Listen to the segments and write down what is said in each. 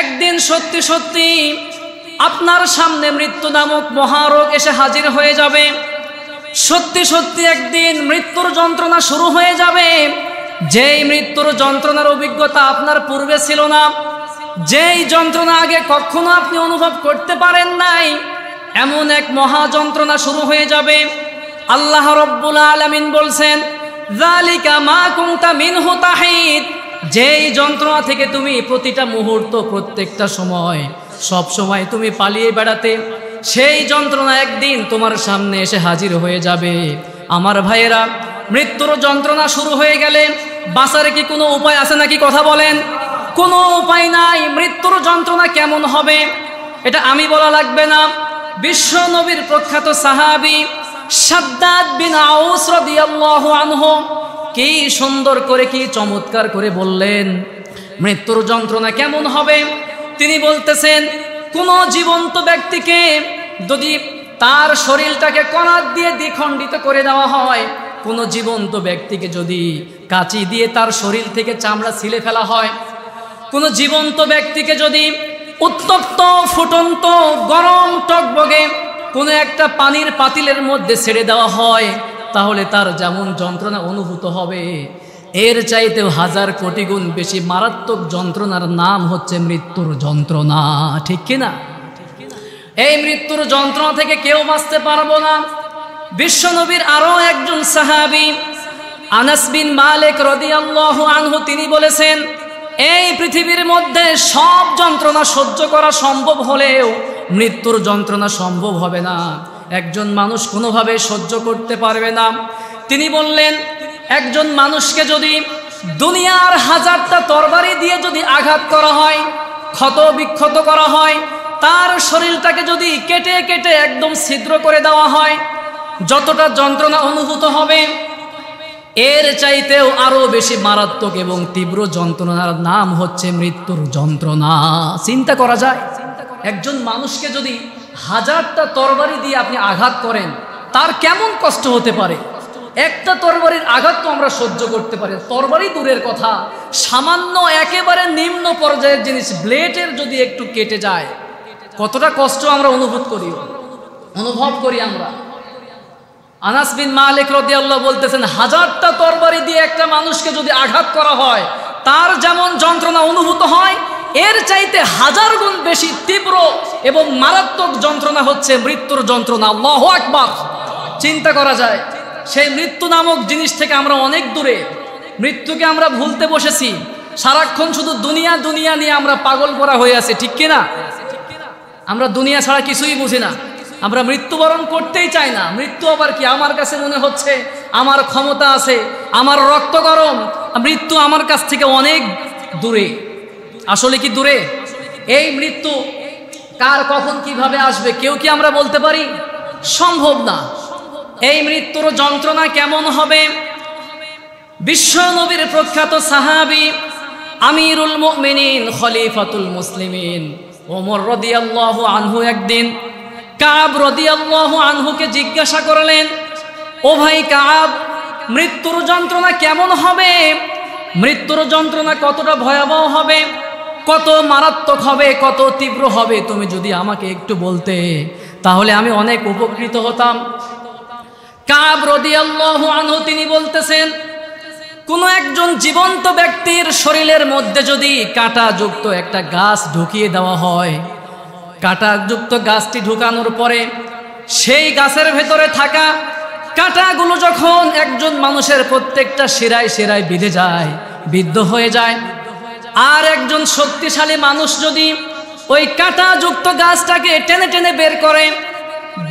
একদিন সত্যি সত্যি আপনার সামনে মৃত্যু নামক মহারোগ এসে হাজির হয়ে যাবে সত্যি সত্যি একদিন মৃত্যুর যন্ত্রণা শুরু হয়ে যাবে যেই মৃত্যুর যন্ত্রণার অভিজ্ঞতা আপনার পূর্বে ছিল না যেই যন্ত্রণা আগে কখনো আপনি অনুভব করতে পারেন নাই এমন এক মহা যন্ত্রণা শুরু হয়ে যাবে আল্লাহ রব্বুল আলমিন বলছেন জালিকা মা কুমতা মিন তাহিদ যেই যন্ত্রণা থেকে তুমি প্রতিটা মুহূর্ত প্রত্যেকটা সময় সব সময় তুমি পালিয়ে বেড়াতে সেই যন্ত্রণা একদিন তোমার সামনে এসে হাজির হয়ে যাবে আমার ভাইয়েরা মৃত্যুর যন্ত্রণা শুরু হয়ে গেলে বাঁচার কি কোনো উপায় আছে নাকি কথা বলেন কোনো উপায় নাই মৃত্যুর যন্ত্রণা কেমন হবে এটা আমি বলা লাগবে না বিশ্ব নবীর প্রখ্যাত সাহাবি সাদ্দাত বিন আউস রাদিয়াল্লাহু আনহু কি সুন্দর করে কি চমৎকার করে বললেন মৃত্যুর যন্ত্রণা কেমন হবে তিনি বলতেছেন কোনো জীবন্ত ব্যক্তিকে যদি তার শরীরটাকে কণার দিয়ে দ্বিখণ্ডিত করে দেওয়া হয় কোনো জীবন্ত ব্যক্তিকে যদি কাঁচি দিয়ে তার শরীর থেকে চামড়া ছিলে ফেলা হয় কোনো জীবন্ত ব্যক্তিকে যদি উত্তপ্ত ফুটন্ত গরম টকবগে কোনো একটা পানির পাতিলের মধ্যে ছেড়ে দেওয়া হয় তাহলে তার যেমন যন্ত্রণা অনুভূত হবে এর চাইতেও হাজার কোটি গুণ বেশি মারাত্মক যন্ত্রণার নাম হচ্ছে মৃত্যুর যন্ত্রণা ঠিক কিনা এই মৃত্যুর যন্ত্রণা থেকে কেউ বাঁচতে পারবো না বিশ্বনবীর আরও একজন সাহাবি আনাস বিন মালিক রদিয়াল্লাহু আনহু তিনি বলেছেন এই পৃথিবীর মধ্যে সব যন্ত্রণা সহ্য করা সম্ভব হলেও মৃত্যুর যন্ত্রণা সম্ভব হবে না একজন মানুষ কোনোভাবে সহ্য করতে পারবে না তিনি বললেন একজন মানুষকে যদি দুনিয়ার হাজারটা তরবারি দিয়ে যদি আঘাত করা হয় ক্ষত বিক্ষত করা হয় তার শরীরটাকে যদি কেটে কেটে একদম ছিদ্র করে দেওয়া হয় যতটা যন্ত্রণা অনুভূত হবে এর চাইতেও আরও বেশি মারাত্মক এবং তীব্র যন্ত্রণার নাম হচ্ছে মৃত্যুর যন্ত্রণা চিন্তা করা যায় একজন মানুষকে যদি হাজারটা তরবারি দিয়ে আপনি আঘাত করেন তার কেমন কষ্ট হতে পারে একটা তরবারির আঘাত তো আমরা সহ্য করতে পারি তরবারি দূরের কথা সামান্য একেবারে নিম্ন পর্যায়ের জিনিস ব্লেডের যদি একটু কেটে যায় কতটা কষ্ট আমরা অনুভূত করি অনুভব করি আমরা আনাস বিন মালিক রদিয়াল্লাহ বলতেছেন হাজারটা তরবারি দিয়ে একটা মানুষকে যদি আঘাত করা হয় তার যেমন যন্ত্রণা অনুভূত হয় এর চাইতে হাজার গুণ বেশি তীব্র এবং মারাত্মক যন্ত্রণা হচ্ছে মৃত্যুর যন্ত্রণা লহ একবার চিন্তা করা যায় সেই মৃত্যু নামক জিনিস থেকে আমরা অনেক দূরে মৃত্যুকে আমরা ভুলতে বসেছি সারাক্ষণ শুধু দুনিয়া দুনিয়া নিয়ে আমরা পাগল করা হয়ে আছে ঠিক কিনা আমরা দুনিয়া ছাড়া কিছুই বুঝি না আমরা মৃত্যুবরণ করতেই চাই না মৃত্যু আবার কি আমার কাছে মনে হচ্ছে আমার ক্ষমতা আছে আমার রক্ত গরম মৃত্যু আমার কাছ থেকে অনেক দূরে আসলে কি দূরে এই মৃত্যু কার কখন কিভাবে আসবে কেউ কি আমরা বলতে পারি সম্ভব না এই মৃত্যুর যন্ত্রণা কেমন হবে বিশ্ব নবীর প্রখ্যাত সাহাবি আমিরুল মুমিনিন খলিফাতুল মুসলিমিন ওমর রদিয়াল্লাহু আনহু একদিন কাব রদিয়াল্লাহু আনহুকে জিজ্ঞাসা করলেন ও ভাই কাব মৃত্যুর যন্ত্রণা কেমন হবে মৃত্যুর যন্ত্রণা কতটা ভয়াবহ হবে কত মারাত্মক হবে কত তীব্র হবে তুমি যদি আমাকে একটু বলতে তাহলে আমি অনেক উপকৃত হতাম কাব আনহু তিনি বলতেছেন কোনো একজন জীবন্ত ব্যক্তির শরীরের মধ্যে যদি কাটা যুক্ত একটা গাছ ঢুকিয়ে দেওয়া হয় যুক্ত গাছটি ঢুকানোর পরে সেই গাছের ভেতরে থাকা কাটাগুলো যখন একজন মানুষের প্রত্যেকটা শিরায় শিরায় বিঁধে যায় বিদ্ধ হয়ে যায় আর একজন শক্তিশালী মানুষ যদি ওই কাঁটাযুক্ত গাছটাকে টেনে টেনে বের করে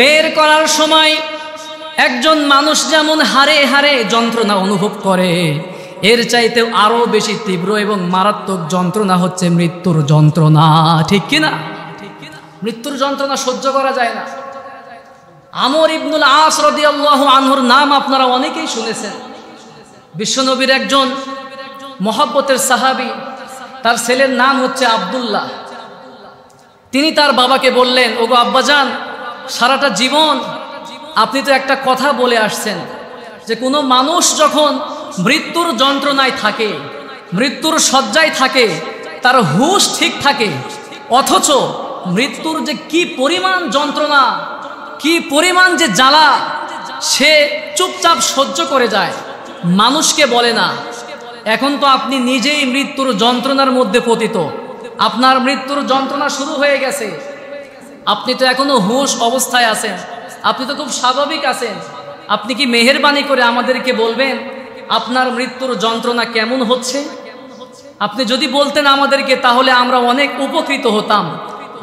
বের করার সময় একজন মানুষ যেমন হারে হারে যন্ত্রণা অনুভব করে এর চাইতেও আরও বেশি তীব্র এবং মারাত্মক যন্ত্রণা হচ্ছে মৃত্যুর যন্ত্রণা ঠিক কিনা মৃত্যুর যন্ত্রণা সহ্য করা যায় না আমর ইবনুল আস আল্লাহ আনহর নাম আপনারা অনেকেই শুনেছেন বিশ্বনবীর একজন মহাব্বতের সাহাবি তার ছেলের নাম হচ্ছে আবদুল্লাহ তিনি তার বাবাকে বললেন ওগো আব্বাজান সারাটা জীবন আপনি তো একটা কথা বলে আসছেন যে কোনো মানুষ যখন মৃত্যুর যন্ত্রণায় থাকে মৃত্যুর শয্যায় থাকে তার হুশ ঠিক থাকে অথচ মৃত্যুর যে কি পরিমাণ যন্ত্রণা কি পরিমাণ যে জ্বালা সে চুপচাপ সহ্য করে যায় মানুষকে বলে না এখন তো আপনি নিজেই মৃত্যুর যন্ত্রণার মধ্যে পতিত আপনার মৃত্যুর যন্ত্রণা শুরু হয়ে গেছে আপনি তো এখনো হুশ অবস্থায় আছেন আপনি তো খুব স্বাভাবিক আছেন আপনি কি মেহরবানি করে আমাদেরকে বলবেন আপনার মৃত্যুর যন্ত্রণা কেমন হচ্ছে আপনি যদি বলতেন আমাদেরকে তাহলে আমরা অনেক উপকৃত হতাম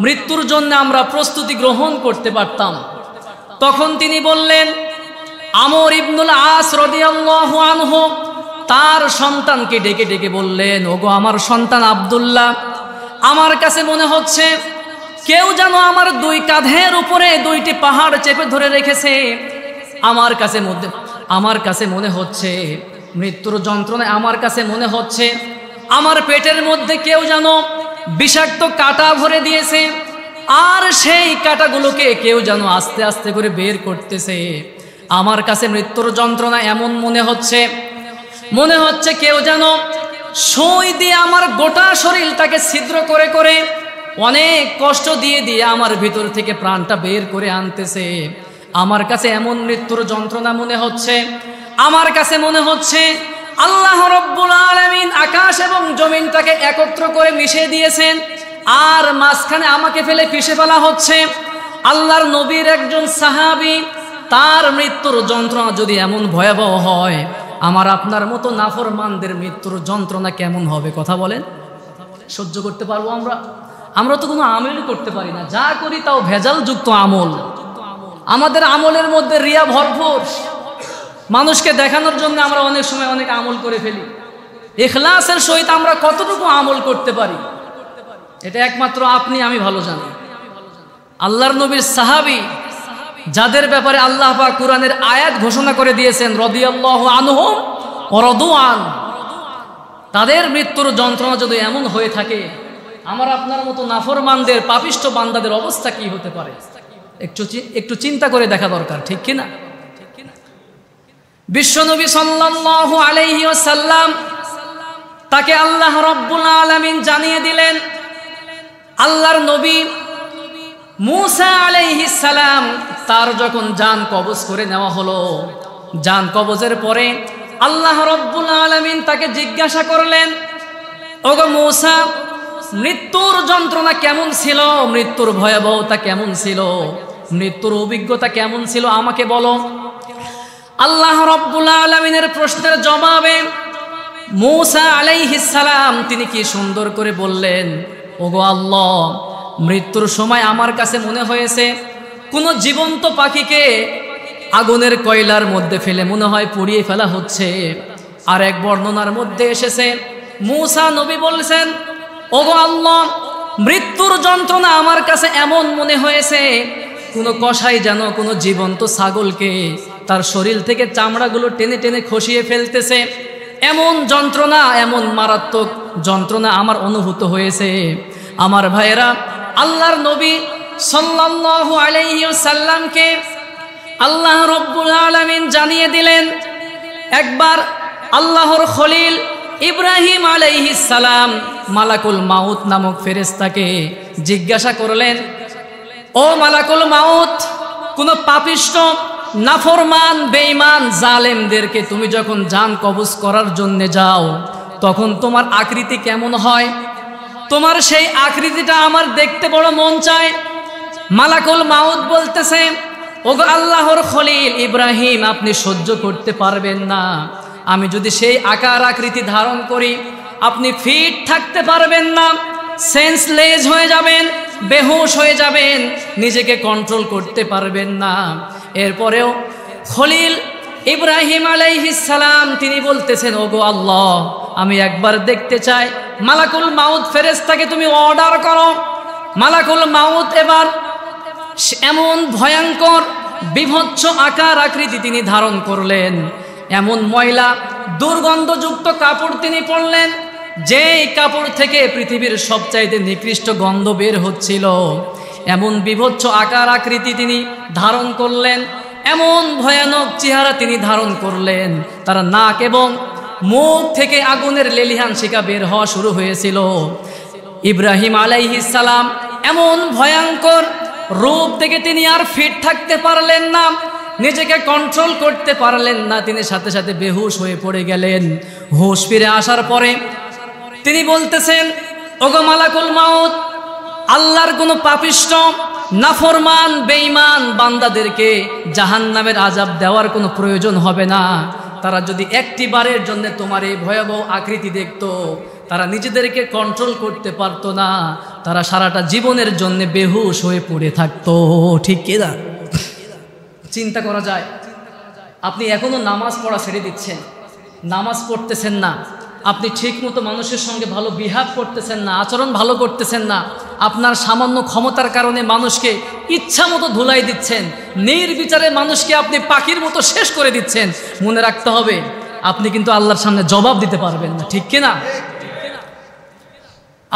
মৃত্যুর জন্য আমরা প্রস্তুতি গ্রহণ করতে পারতাম তখন তিনি বললেন আমর ইবনুল আস রদিয়াল্লাহু আনহু তার সন্তানকে ডেকে ডেকে বললেন ওগো আমার সন্তান আবদুল্লাহ আমার কাছে মনে হচ্ছে কেউ যেন আমার দুই কাঁধের উপরে দুইটি পাহাড় চেপে ধরে রেখেছে আমার কাছে মধ্যে আমার কাছে মনে হচ্ছে মৃত্যুর যন্ত্রণায় আমার কাছে মনে হচ্ছে আমার পেটের মধ্যে কেউ যেন বিষাক্ত কাটা ভরে দিয়েছে আর সেই কাটাগুলোকে কেউ যেন আস্তে আস্তে করে বের করতেছে আমার কাছে মৃত্যুর যন্ত্রণা এমন মনে হচ্ছে মনে হচ্ছে কেউ যেন সই দিয়ে আমার গোটা শরীরটাকে ছিদ্র করে করে অনেক কষ্ট দিয়ে দিয়ে আমার ভিতর থেকে প্রাণটা বের করে আনতেছে আমার কাছে এমন মৃত্যুর যন্ত্রণা মনে হচ্ছে আমার কাছে মনে হচ্ছে আল্লাহ রব্বুল আলমিন আকাশ এবং জমিনটাকে একত্র করে মিশে দিয়েছেন আর মাঝখানে আমাকে ফেলে পিষে ফেলা হচ্ছে আল্লাহর নবীর একজন সাহাবি তার মৃত্যুর যন্ত্রণা যদি এমন ভয়াবহ হয় আমার আপনার মতো নাফরমানদের মৃত্যুর যন্ত্রণা কেমন হবে কথা বলেন সহ্য করতে পারবো আমরা আমরা তো কোনো আমেলই করতে পারি না যা করি তাও ভেজাল যুক্ত আমল আমাদের আমলের মধ্যে রিয়া ভরপুর মানুষকে দেখানোর জন্য আমরা অনেক সময় অনেক আমল করে ফেলি এখলাসের সহিত আমরা কতটুকু আমল করতে পারি এটা একমাত্র আপনি আমি ভালো জানি আল্লাহর নবীর সাহাবি যাদের ব্যাপারে আল্লাহ পাক কোরআনের আয়াত ঘোষণা করে দিয়েছেন রদিয়াল্লাহ আনহম রদুয়ান তাদের মৃত্যুর যন্ত্রণা যদি এমন হয়ে থাকে আমার আপনার মতো নাফরমানদের পাপিষ্ট বান্দাদের অবস্থা কি হতে পারে একটু একটু চিন্তা করে দেখা দরকার ঠিক কিনা বিশ্বনবী সাল্লাল্লাহু আলাইহি ওয়াসাল্লাম তাকে আল্লাহ রব্বুল আলামিন জানিয়ে দিলেন আল্লাহর নবী মুসা সালাম তার যখন জান কবজ করে নেওয়া হলো জান কবজের পরে আল্লাহ রব্বুল আলমিন তাকে জিজ্ঞাসা করলেন ওগো মৌসা মৃত্যুর যন্ত্রণা কেমন ছিল মৃত্যুর ভয়াবহতা কেমন ছিল মৃত্যুর অভিজ্ঞতা কেমন ছিল আমাকে বলো আল্লাহ রব্বুল আলমিনের প্রশ্নের জবাবে মৌসা সালাম তিনি কি সুন্দর করে বললেন ওগো আল্লাহ মৃত্যুর সময় আমার কাছে মনে হয়েছে কোনো জীবন্ত পাখিকে আগুনের কয়লার মধ্যে ফেলে মনে হয় পুড়িয়ে ফেলা হচ্ছে আর এক বর্ণনার মধ্যে এসেছে মুসা নবী বলছেন ওগো আল্লাহ মৃত্যুর যন্ত্রণা আমার কাছে এমন মনে হয়েছে কোনো কষাই যেন কোনো জীবন্ত ছাগলকে তার শরীর থেকে চামড়াগুলো টেনে টেনে খসিয়ে ফেলতেছে এমন যন্ত্রণা এমন মারাত্মক যন্ত্রণা আমার অনুভূত হয়েছে আমার ভাইয়েরা আল্লাহর নবী সাল্লাল্লাহু আলাইহি সাল্লামকে আল্লাহ রব্বুল আলামিন জানিয়ে দিলেন একবার আল্লাহর খলিল ইব্রাহিম আলাইহিস সালাম মালাকুল মাউত নামক ফেরেস্তাকে জিজ্ঞাসা করলেন ও মালাকুল মাউত কোন পাপিষ্ট নাফরমান বেঈমান জালেমদেরকে তুমি যখন জান কবজ করার জন্যে যাও তখন তোমার আকৃতি কেমন হয় তোমার সেই আকৃতিটা আমার দেখতে বড় মন চায় মালাকুল মাউদ বলতেছে ওগো আল্লাহর খলিল ইব্রাহিম আপনি সহ্য করতে পারবেন না আমি যদি সেই আকার আকৃতি ধারণ করি আপনি ফিট থাকতে পারবেন না সেন্সলেস হয়ে যাবেন বেহুশ হয়ে যাবেন নিজেকে কন্ট্রোল করতে পারবেন না এরপরেও খলিল ইব্রাহিম আলাইহিস সালাম তিনি বলতেছেন ওগো আল্লাহ আমি একবার দেখতে চাই মালাকুল মাউত ফেরেস্তাকে তুমি অর্ডার করো মালাকুল মাউত এবার এমন ভয়ঙ্কর বিভৎস আকার আকৃতি তিনি ধারণ করলেন এমন ময়লা দুর্গন্ধযুক্ত কাপড় তিনি পরলেন যেই কাপড় থেকে পৃথিবীর সবচাইতে নিকৃষ্ট গন্ধ বের হচ্ছিল এমন বিভৎস আকার আকৃতি তিনি ধারণ করলেন এমন ভয়ানক চেহারা তিনি ধারণ করলেন তারা নাক এবং মুখ থেকে আগুনের লেলিহান শিকা বের হওয়া শুরু হয়েছিল ইব্রাহিম সালাম এমন ভয়ঙ্কর রূপ থেকে তিনি আর ফিট থাকতে পারলেন না নিজেকে কন্ট্রোল করতে পারলেন না তিনি সাথে সাথে বেহুশ হয়ে পড়ে গেলেন হুশ ফিরে আসার পরে তিনি বলতেছেন ওগো মালাকুল মাউত আল্লাহর কোনো পাপিষ্ট নাফরমান বেঈমান বান্দাদেরকে জাহান্নামের আজাব দেওয়ার কোনো প্রয়োজন হবে না তারা যদি একটি বারের জন্য তোমার এই ভয়াবহ আকৃতি দেখত তারা নিজেদেরকে কন্ট্রোল করতে পারতো না তারা সারাটা জীবনের জন্য বেহুশ হয়ে পড়ে থাকতো ঠিক কিনা চিন্তা করা যায় আপনি এখনও নামাজ পড়া ছেড়ে দিচ্ছেন নামাজ পড়তেছেন না আপনি ঠিকমতো মানুষের সঙ্গে ভালো বিহাব করতেছেন না আচরণ ভালো করতেছেন না আপনার সামান্য ক্ষমতার কারণে মানুষকে ইচ্ছা মতো ধুলাই দিচ্ছেন নির্বিচারে মানুষকে আপনি পাখির মতো শেষ করে দিচ্ছেন মনে রাখতে হবে আপনি কিন্তু আল্লাহর সামনে জবাব দিতে পারবেন না ঠিক কিনা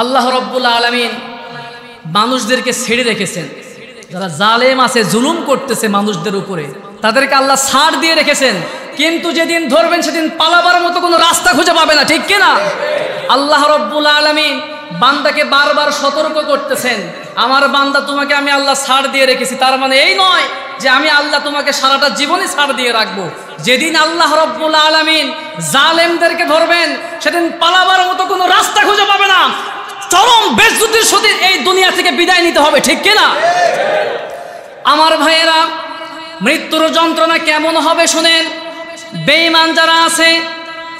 আল্লাহ রব্বুল আলমিন মানুষদেরকে ছেড়ে রেখেছেন যারা জালেম আছে জুলুম করতেছে মানুষদের উপরে তাদেরকে আল্লাহ সার দিয়ে রেখেছেন কিন্তু যেদিন ধরবেন সেদিন পালাবার মতো কোনো রাস্তা খুঁজে পাবে না ঠিক কিনা আল্লাহ রব্বুল আলমিন বান্দাকে বারবার সতর্ক করতেছেন আমার বান্দা তোমাকে আমি আল্লাহ ছাড় দিয়ে রেখেছি তার মানে এই নয় যে আমি আল্লাহ তোমাকে সারাটা জীবনই ছাড় দিয়ে রাখবো যেদিন আল্লাহ রব্বুল্লা আলমিন জালেমদেরকে ধরবেন সেদিন পালাবার মতো কোনো রাস্তা খুঁজে পাবে না চরম বেজুতির সাথে এই দুনিয়া থেকে বিদায় নিতে হবে ঠিক কিনা আমার ভাইয়েরা মৃত্যুর যন্ত্রণা কেমন হবে শোনেন বেঈমান যারা আছে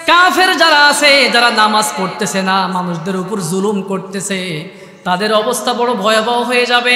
কাফের যারা আছে যারা নামাজ পড়তেছে না মানুষদের উপর জুলুম করতেছে তাদের অবস্থা বড় ভয়াবহ হয়ে যাবে